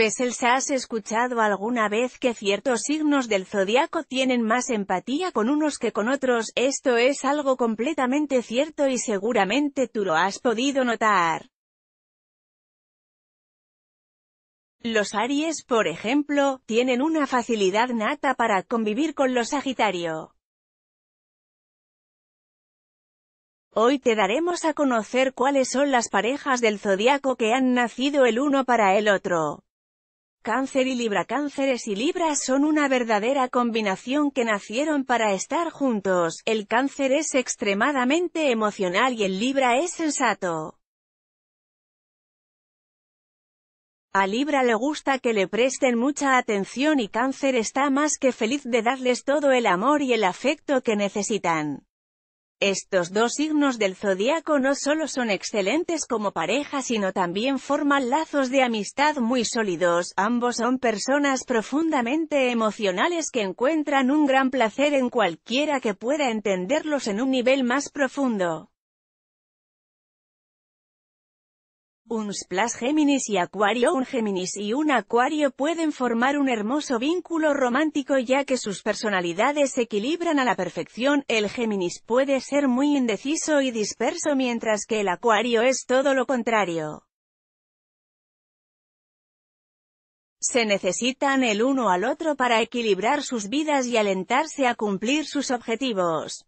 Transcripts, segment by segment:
el ¿has escuchado alguna vez que ciertos signos del zodiaco tienen más empatía con unos que con otros? Esto es algo completamente cierto y seguramente tú lo has podido notar. Los Aries, por ejemplo, tienen una facilidad nata para convivir con los Sagitario. Hoy te daremos a conocer cuáles son las parejas del zodiaco que han nacido el uno para el otro. Cáncer y Libra Cánceres y Libra son una verdadera combinación que nacieron para estar juntos, el cáncer es extremadamente emocional y el Libra es sensato. A Libra le gusta que le presten mucha atención y Cáncer está más que feliz de darles todo el amor y el afecto que necesitan. Estos dos signos del zodiaco no solo son excelentes como pareja sino también forman lazos de amistad muy sólidos, ambos son personas profundamente emocionales que encuentran un gran placer en cualquiera que pueda entenderlos en un nivel más profundo. Un Splash Géminis y Acuario Un Géminis y un Acuario pueden formar un hermoso vínculo romántico ya que sus personalidades se equilibran a la perfección, el Géminis puede ser muy indeciso y disperso mientras que el Acuario es todo lo contrario. Se necesitan el uno al otro para equilibrar sus vidas y alentarse a cumplir sus objetivos.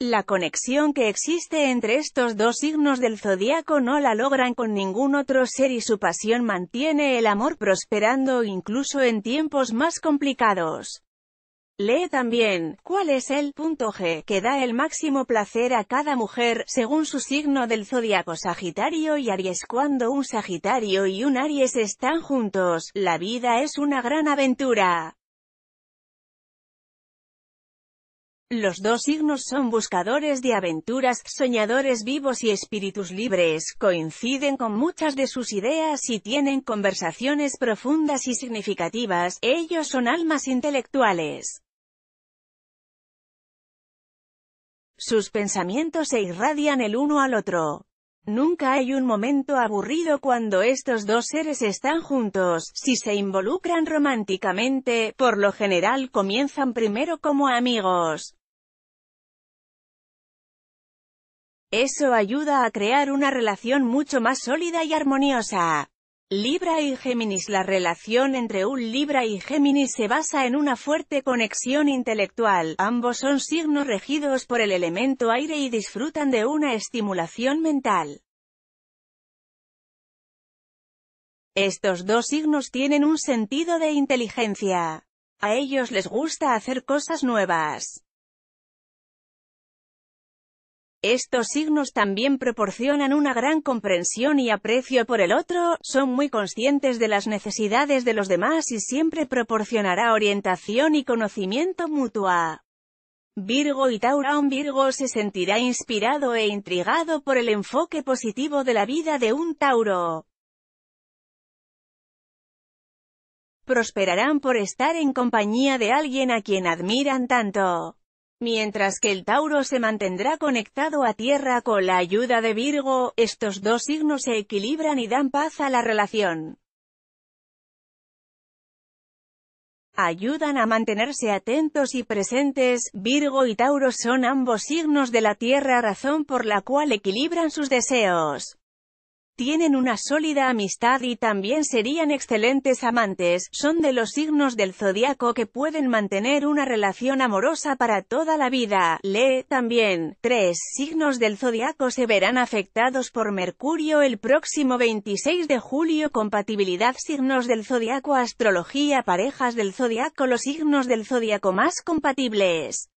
La conexión que existe entre estos dos signos del zodiaco no la logran con ningún otro ser y su pasión mantiene el amor prosperando incluso en tiempos más complicados. Lee también, ¿cuál es el punto G que da el máximo placer a cada mujer, según su signo del zodiaco Sagitario y Aries? Cuando un Sagitario y un Aries están juntos, la vida es una gran aventura. Los dos signos son buscadores de aventuras, soñadores vivos y espíritus libres, coinciden con muchas de sus ideas y tienen conversaciones profundas y significativas, ellos son almas intelectuales. Sus pensamientos se irradian el uno al otro. Nunca hay un momento aburrido cuando estos dos seres están juntos, si se involucran románticamente, por lo general comienzan primero como amigos. Eso ayuda a crear una relación mucho más sólida y armoniosa. Libra y Géminis La relación entre un Libra y Géminis se basa en una fuerte conexión intelectual, ambos son signos regidos por el elemento aire y disfrutan de una estimulación mental. Estos dos signos tienen un sentido de inteligencia. A ellos les gusta hacer cosas nuevas. Estos signos también proporcionan una gran comprensión y aprecio por el otro, son muy conscientes de las necesidades de los demás y siempre proporcionará orientación y conocimiento mutua. Virgo y Tauro Un Virgo se sentirá inspirado e intrigado por el enfoque positivo de la vida de un Tauro. Prosperarán por estar en compañía de alguien a quien admiran tanto. Mientras que el Tauro se mantendrá conectado a tierra con la ayuda de Virgo, estos dos signos se equilibran y dan paz a la relación. Ayudan a mantenerse atentos y presentes, Virgo y Tauro son ambos signos de la tierra razón por la cual equilibran sus deseos. Tienen una sólida amistad y también serían excelentes amantes, son de los signos del zodiaco que pueden mantener una relación amorosa para toda la vida. Lee, también, tres signos del zodiaco se verán afectados por Mercurio el próximo 26 de julio. Compatibilidad signos del zodiaco Astrología Parejas del zodiaco Los signos del zodiaco más compatibles